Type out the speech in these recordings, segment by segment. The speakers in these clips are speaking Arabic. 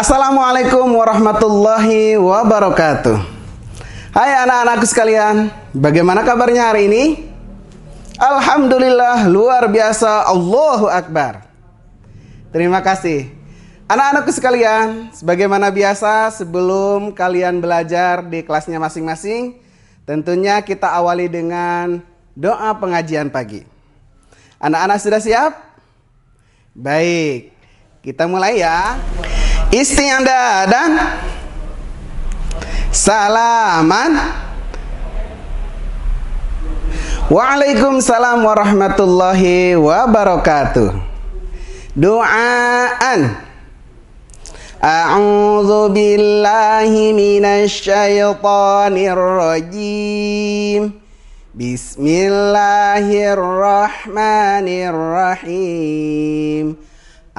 Assalamualaikum warahmatullahi wabarakatuh. Hai anak-anakku sekalian, bagaimana kabarnya hari ini? Alhamdulillah luar biasa, Allahu Akbar. Terima kasih. Anak-anakku sekalian, sebagaimana biasa sebelum kalian belajar di kelasnya masing-masing, tentunya kita awali dengan doa pengajian pagi. Anak-anak sudah siap? Baik, kita mulai ya dan salaman Waalaikumsalam warahmatullahi wabarakatuh Doaan A'udzu billahi minasy syaithanir rajim Bismillahirrahmanirrahim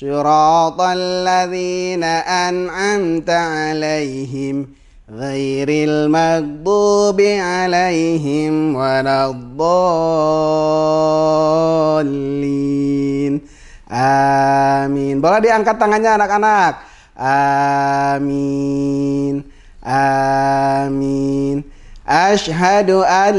صراط الذين أنعمت عليهم غير المغضوب عليهم ولا الضالين Amin. Boleh diangkat tangannya anak-anak. Amin. Amin. Ashhadu an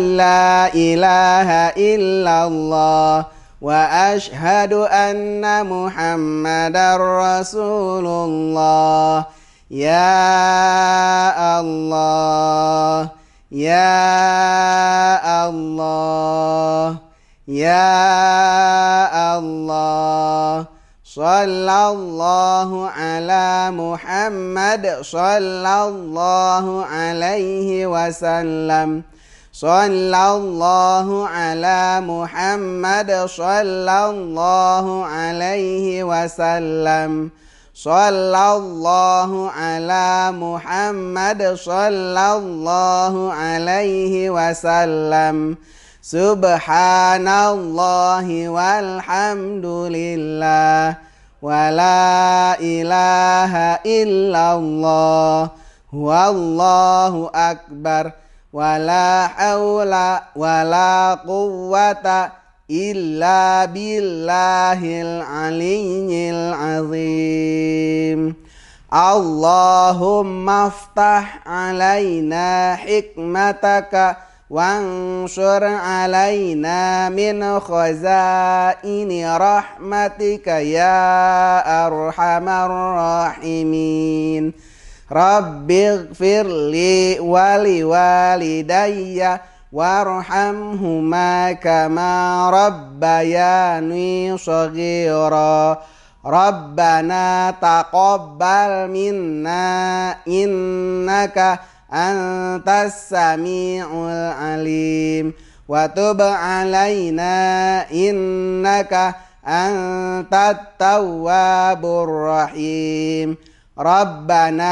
واشهد ان محمدا رسول الله يا الله يا الله يا الله صلى الله على محمد صلى الله عليه وسلم صلى الله على محمد صلى الله عليه وسلم صلى الله على محمد صلى الله عليه وسلم سبحان الله والحمد لله ولا إله إلا الله والله أكبر ولا حول ولا قوة إلا بالله العلي العظيم اللهم افتح علينا حكمتك وانشر علينا من خزائن رحمتك يا أرحم الراحمين رب اغفر لي ولوالدي وارحمهما كما ربياني صغيرا ربنا تقبل منا إنك أنت السميع العليم وتب علينا إنك أنت التواب الرحيم ربنا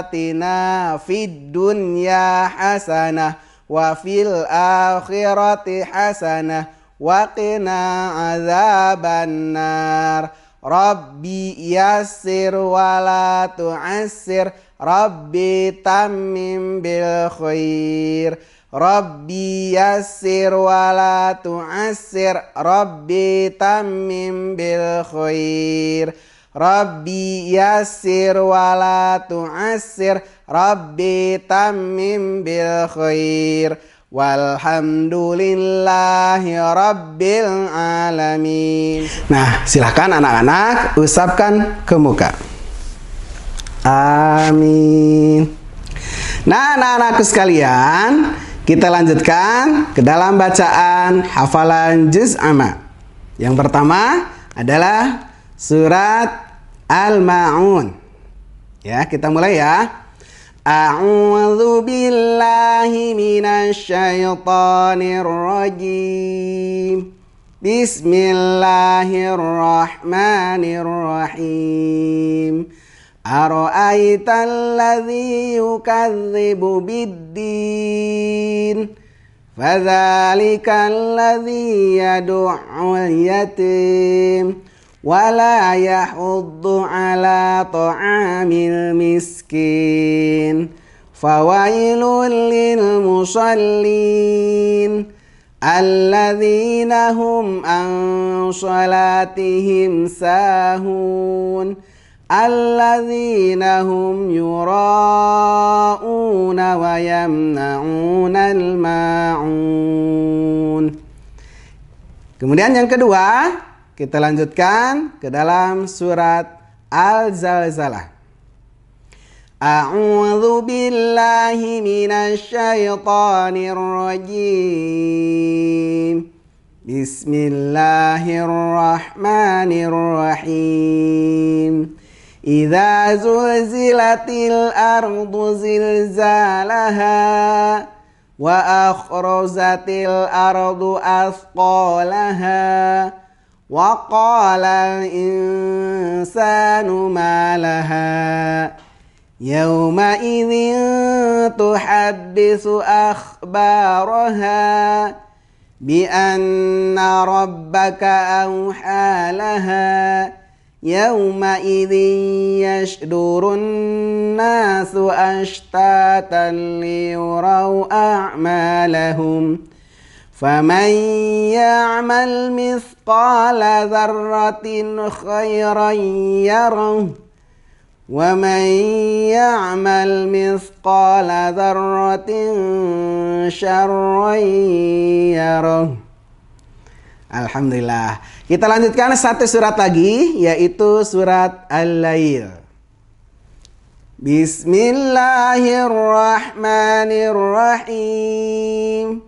آتنا في الدنيا حسنة وفي الآخرة حسنة وقنا عذاب النار ربي يسر ولا تعسر ربي تمم بالخير ربي يسر ولا تعسر ربي تمم بالخير Rabbi yasir wala tu'assir Rabbi tamim bil khair Walhamdulillahi Rabbil Alamin Nah silahkan anak-anak usapkan ke muka Amin Nah anak-anakku sekalian Kita lanjutkan ke dalam bacaan hafalan juz amma Yang pertama adalah surat al-ma'un. Ya, kita mulai ya. A'udhu billahi minasyaitonir rajim. Bismillahirrahmanirrahim. أرأيت الذي يكذب بالدين فذلك الذي يدع اليتيم ولا يحض على طعام المسكين فويل للمصلين الذين هم عن صلاتهم ساهون الذين هم يراءون ويمنعون الماعون Kemudian yang kedua, kita lanjutkan ke dalam surat Al-Zalzalah. A'udzu billahi minasy syaithanir rajim. Bismillahirrahmanirrahim. zulzilatil زلزلت الأرض Wa وأخرجت الأرض أثقالها وقال الإنسان ما لها يومئذ تحدث أخبارها بأن ربك أوحى لها يومئذ يشدر الناس أشتاتا ليروا أعمالهم ۖ فمن يعمل مثقال ذرة خيرا يره ومن يعمل مثقال ذرة شرا يره Alhamdulillah. Kita lanjutkan satu surat lagi yaitu surat Al-Lail. Bismillahirrahmanirrahim.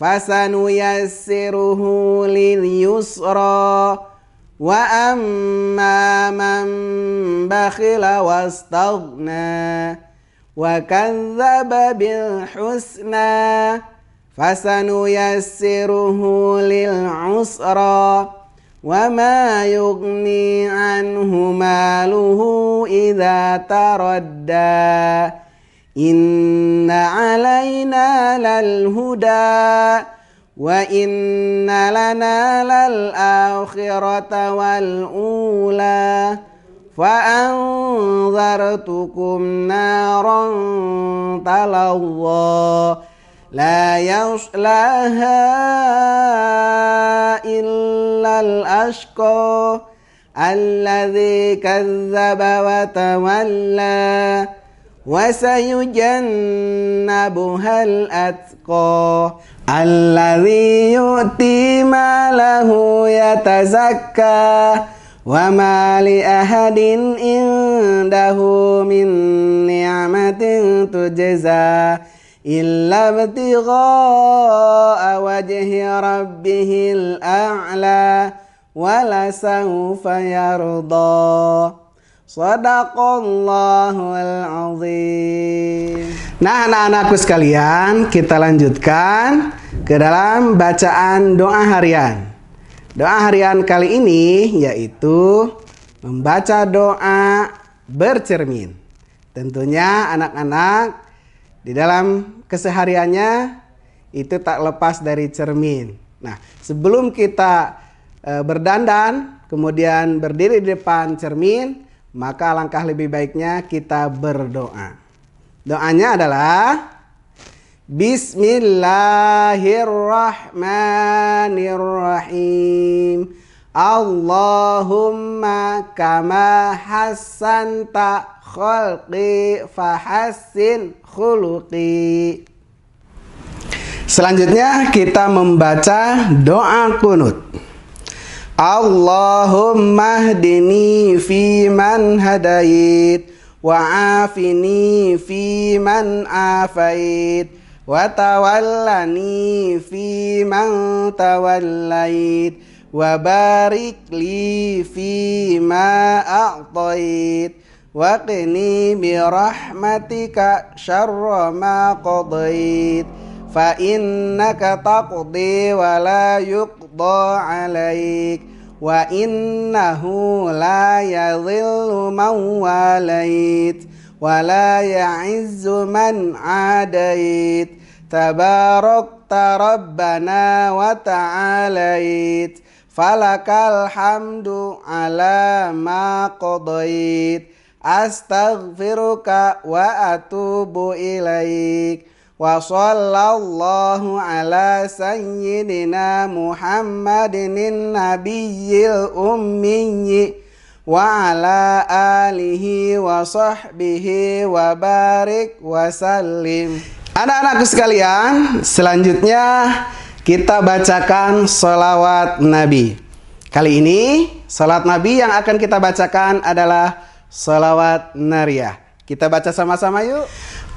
فسنيسره لليسرى واما من بخل واستغنى وكذب بالحسنى فسنيسره للعسرى وما يغني عنه ماله اذا تردى إن علينا للهدى وإن لنا للآخرة والأولى فأنذرتكم نارا تلظى لا يصلاها إلا الأشقى الذي كذب وتولى وسيجنبها الأتقى الذي يؤتي ماله يتزكى وما لأحد عنده من نعمة تجزى إلا ابتغاء وجه ربه الأعلى ولسوف يرضى Sadaqallahul azim. Nah, anak-anakku sekalian, kita lanjutkan ke dalam bacaan doa harian. Doa harian kali ini yaitu membaca doa bercermin. Tentunya anak-anak di dalam kesehariannya itu tak lepas dari cermin. Nah, sebelum kita eh, berdandan, kemudian berdiri di depan cermin, maka alangkah lebih baiknya kita berdoa. Doanya adalah Bismillahirrahmanirrahim. Allahumma kama tak khalqi fahassin khuluqi. Selanjutnya kita membaca doa kunut. اللهم اهدني في من هديت وعافني في من عافيت وتولني في من توليت وبارك لي فيما أعطيت وقني برحمتك شر ما قضيت فإنك تقضي ولا يقضى عليك وإنه لا يضل من واليت ولا يعز من عاديت تباركت ربنا وتعاليت فلك الحمد على ما قضيت أستغفرك وأتوب إليك وصلى الله على سيدنا محمد النبي الأمي وعلى آله وصحبه وبارك وسلم Anak-anakku sekalian, selanjutnya kita bacakan sholawat Nabi. Kali ini, salat Nabi yang akan kita bacakan adalah sholawat Nariyah. Kita baca sama-sama yuk.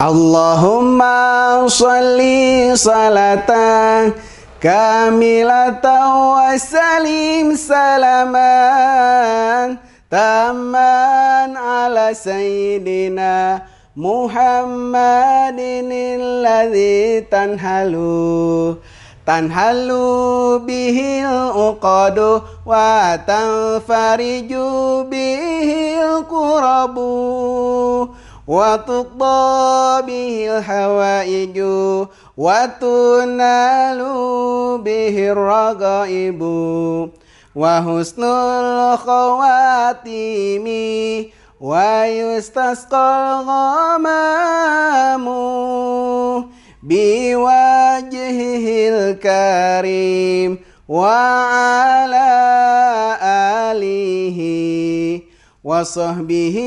Allahumma salli salatan kamilatan wa salim salaman taman ala sayyidina Muhammadin alladhi tanhalu tanhalu bihil uqadu wa tanfariju bihil kurabu وتطى به الحوائج وتنال به الرغائب وحسن الخواتيم ويستسقى الغمام بوجهه الكريم وعلى آله وصحبه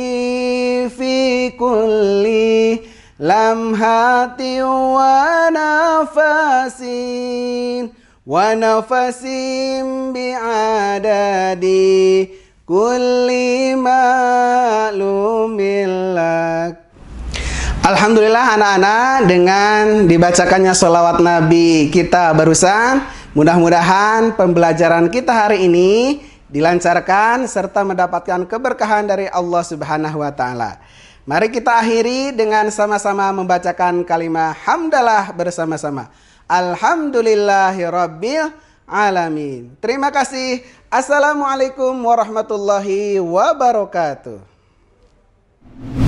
في كل لمحة ونفس ونفس بعدد كل معلوم لك Alhamdulillah anak-anak dengan dibacakannya sholawat Nabi kita barusan Mudah-mudahan pembelajaran kita hari ini dilancarkan serta mendapatkan keberkahan dari Allah Subhanahu wa taala. Mari kita akhiri dengan sama-sama membacakan kalimat hamdalah bersama-sama. Alhamdulillahirabbil alamin. Terima kasih. Assalamualaikum warahmatullahi wabarakatuh.